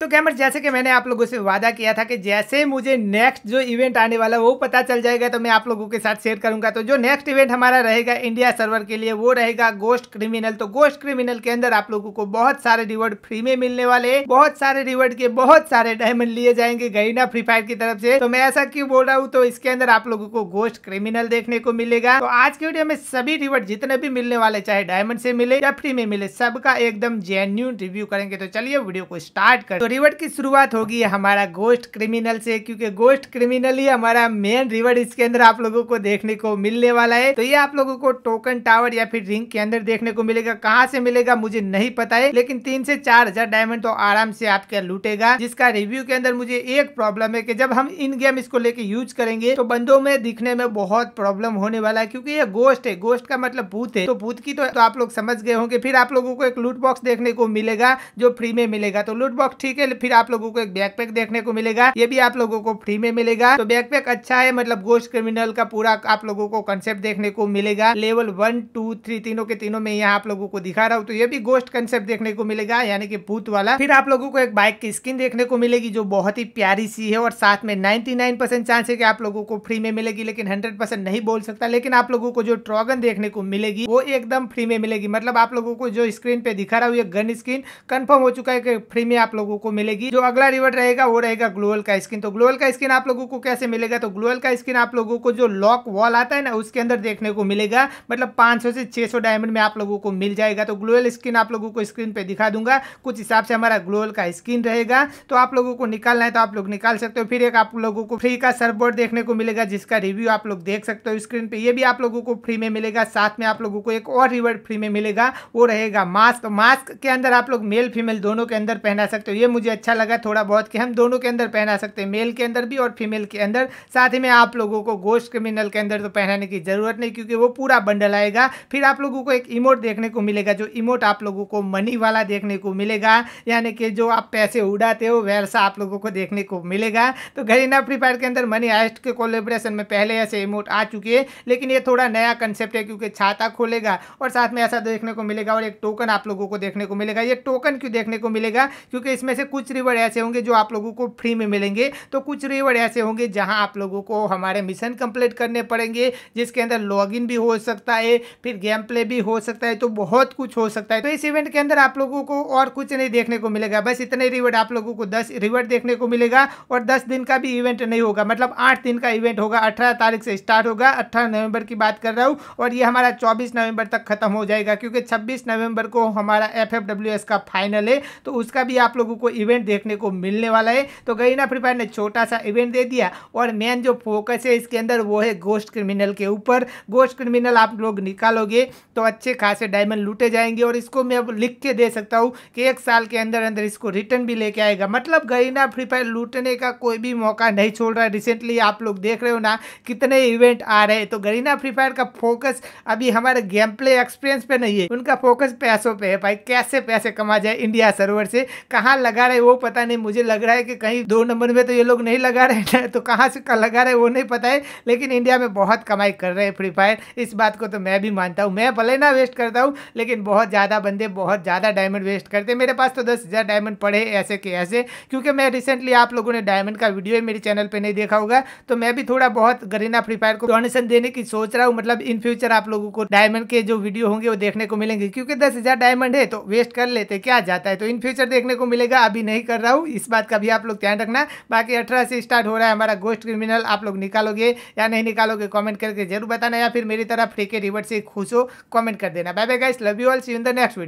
तो कैमर जैसे कि मैंने आप लोगों से वादा किया था कि जैसे मुझे नेक्स्ट जो इवेंट आने वाला वो पता चल जाएगा तो मैं आप लोगों के साथ शेयर करूंगा तो जो नेक्स्ट इवेंट हमारा रहेगा इंडिया सर्वर के लिए वो रहेगा गोस्ट क्रिमिनल तो गोस्ट क्रिमिनल के अंदर आप लोगों को बहुत सारे रिवॉर्ड फ्री में मिलने वाले बहुत सारे रिवॉर्ड के बहुत सारे डायमंड लिए जाएंगे गरीना फ्री फायर की तरफ से तो मैं ऐसा क्यों बोल रहा हूँ तो इसके अंदर आप लोगों को गोस्ट क्रिमिनल देखने को मिलेगा तो आज के वीडियो में सभी रिवॉर्ड जितने भी मिलने वाले चाहे डायमंड से मिले या फ्री में मिले सबका एकदम जेन्यून रिव्यू करेंगे तो चलिए वीडियो को स्टार्ट कर रिवर्ड की शुरुआत होगी हमारा गोस्ट क्रिमिनल से क्योंकि गोस्ट क्रिमिनल ही हमारा मेन रिवर्ड इसके अंदर आप लोगों को देखने को मिलने वाला है तो ये आप लोगों को टोकन टावर या फिर रिंग के अंदर देखने को मिलेगा कहाँ से मिलेगा मुझे नहीं पता है लेकिन तीन से चार हजार डायमंड तो आराम से आपके लूटेगा जिसका रिव्यू के अंदर मुझे एक प्रॉब्लम है की जब हम इन गेम इसको लेके यूज करेंगे तो बंदों में दिखने में बहुत प्रॉब्लम होने वाला है क्यूँकी ये गोस्ट है गोस्ट का मतलब भूत है तो भूत की तो, तो आप लोग समझ गए होंगे फिर आप लोगों को एक लूट बॉक्स देखने को मिलेगा जो फ्री में मिलेगा तो लूट बॉक्स ठीक ठीक है फिर आप लोगों को एक बैकपैक देखने को मिलेगा ये भी आप लोगों को फ्री में मिलेगा तो बैकपैक अच्छा है मतलब गोस्ट क्रिमिनल का पूरा आप लोगों को कंसेप्ट देखने को मिलेगा लेवल वन टू थ्री तीनों के तीनों में यहाँ आप लोगों को दिखा रहा हूँ तो ये भी गोस्ट कंसेप्ट देखने को मिलेगा यानी कि भूत वाला फिर आप लोगों को एक बाइक की स्किन देखने को मिलेगी जो बहुत ही प्यारी सी है और साथ में नाइनटी चांस है कि आप लोगों को फ्री में मिलेगी लेकिन हंड्रेड नहीं बोल सकता लेकिन आप लोगों को जो ट्रॉगन देखने को मिलेगी वो एकदम फ्री में मिलेगी मतलब आप लोगों को जो स्क्रीन पे दिखा रहा हूँ ये गन स्क्रीन कंफर्म हो चुका है कि फ्री में आप लोगों को को मिलेगी जो अगला रिवर्ट रहेगा वो रहेगा ग्लोअल का स्किन तो ग्लोअल का स्किन आप लोगों को कैसे मिलेगा तो ग्लोअल का स्किन आप लोगों को जो लॉक वॉल आता है ना उसके अंदर देखने को मिलेगा मतलब पांच से छह डायमंड में आप लोगों को मिल जाएगा तो ग्लोअल स्किन आप लोगों को स्क्रीन पे दिखा दूंगा कुछ हिसाब से हमारा ग्लोअल का स्किन रहेगा तो आप लोगों को निकालना है तो आप लोग निकाल सकते हो फिर एक आप लोगों को फ्री का सर्वबोर्ड देखने को मिलेगा जिसका रिव्यू आप लोग देख सकते हो स्क्रीन पे ये भी आप लोगों को फ्री में मिलेगा साथ में आप लोगों को एक और रिवर्ड फ्री में मिलेगा वो रहेगा मास्क मास्क तो के अंदर आप लोग मेल फीमेल दोनों के अंदर पहना सकते हो ये मुझे अच्छा लगा थोड़ा बहुत कि हम दोनों के अंदर पहना सकते हैं मेल के अंदर भी और फीमेल के अंदर साथ ही में आप लोगों को गोश्त क्रिमिनल के अंदर तो पहनाने की ज़रूरत नहीं क्योंकि वो पूरा बंडल आएगा फिर आप लोगों को एक इमोट देखने को मिलेगा जो इमोट आप लोगों को मनी वाला देखने को मिलेगा यानी कि जो आप पैसे उड़ाते हो वैसा आप लोगों को देखने को मिलेगा तो घरेना फ्री फायर के अंदर मनी हाइस्ट के कोलेब्रेशन में पहले ऐसे इमोट आ चुके हैं लेकिन ये थोड़ा नया कंसेप्ट है क्योंकि छाता खोलेगा और साथ में ऐसा देखने को मिलेगा और एक टोकन आप लोगों को देखने को मिलेगा ये टोकन क्यों देखने को मिलेगा क्योंकि इसमें से कुछ रिवॉर्ड ऐसे होंगे जो आप लोगों को फ्री में मिलेंगे तो कुछ रिवॉर्ड ऐसे होंगे जहां आप लोगों को हमारे मिशन कंप्लीट करने पड़ेंगे जिसके अंदर लॉगिन भी हो सकता है फिर गेम प्ले भी हो सकता है तो बहुत कुछ हो सकता है तो इस इवेंट के अंदर आप लोगों को और कुछ नहीं देखने को मिलेगा बस इतने रिवॉर्ड आप लोगों को दस रिवॉर्ड देखने को मिलेगा और दस दिन का भी इवेंट नहीं होगा मतलब आठ दिन का इवेंट होगा अठारह तारीख से स्टार्ट होगा अठारह नवंबर की बात कर रहा हूँ और ये हमारा चौबीस नवंबर तक खत्म हो जाएगा क्योंकि छब्बीस नवंबर को हमारा एफ का फाइनल है तो उसका भी आप लोगों को इवेंट देखने को मिलने वाला है तो गरीना फ्री फायर ने छोटा सा इवेंट दे दिया और मेन जो फोकस है इसके अंदर वो है गोस्ट क्रिमिनल के ऊपर गोस्ट क्रिमिनल आप लोग निकालोगे तो अच्छे खासे डायमंड लूटे जाएंगे और इसको मैं अब लिख के दे सकता हूँ कि एक साल के अंदर अंदर इसको रिटर्न भी लेके आएगा मतलब गरीना फ्री फायर लूटने का कोई भी मौका नहीं छोड़ रहा है रिसेंटली आप लोग देख रहे हो ना कितने इवेंट आ रहे हैं तो गरीना फ्री फायर का फोकस अभी हमारे गेम प्ले एक्सपीरियंस पे नहीं है उनका फोकस पैसों पे है भाई कैसे पैसे कमा जाए इंडिया सर्वर से कहाँ लगा लगा रहे वो पता नहीं मुझे लग रहा है कि कहीं दो नंबर में तो ये लोग नहीं लगा रहे हैं तो कहाँ से लगा रहे वो नहीं पता है लेकिन इंडिया में बहुत कमाई कर रहे हैं फ्री फायर इस बात को तो मैं भी मानता हूँ मैं भले ना वेस्ट करता हूँ लेकिन बहुत ज़्यादा बंदे बहुत ज़्यादा डायमंड वेस्ट करते हैं मेरे पास तो दस हज़ार डायमंड पड़े ऐसे के ऐसे क्योंकि मैं रिसेंटली आप लोगों ने डायमंड का वीडियो मेरे चैनल पर नहीं देखा होगा तो मैं भी थोड़ा बहुत गरीना फ्री फायर को डोनेशन देने की सोच रहा हूँ मतलब इन फ्यूचर आप लोगों को डायमंड के जो वीडियो होंगे वो देखने को मिलेंगे क्योंकि दस डायमंड है तो वेस्ट कर लेते क्या जाता है तो इन फ्यूचर देखने को मिलेगा अभी नहीं कर रहा हूँ इस बात का भी आप लोग ध्यान रखना बाकी अठारह से स्टार्ट हो रहा है हमारा गोस्ट क्रिमिनल आप लोग निकालोगे या नहीं निकालोगे कॉमेंट करके जरूर बताना या फिर मेरी तरह फ्री के रिवर्ट से खुश हो कॉमेंट कर देना bye bye guys love you all see in the next video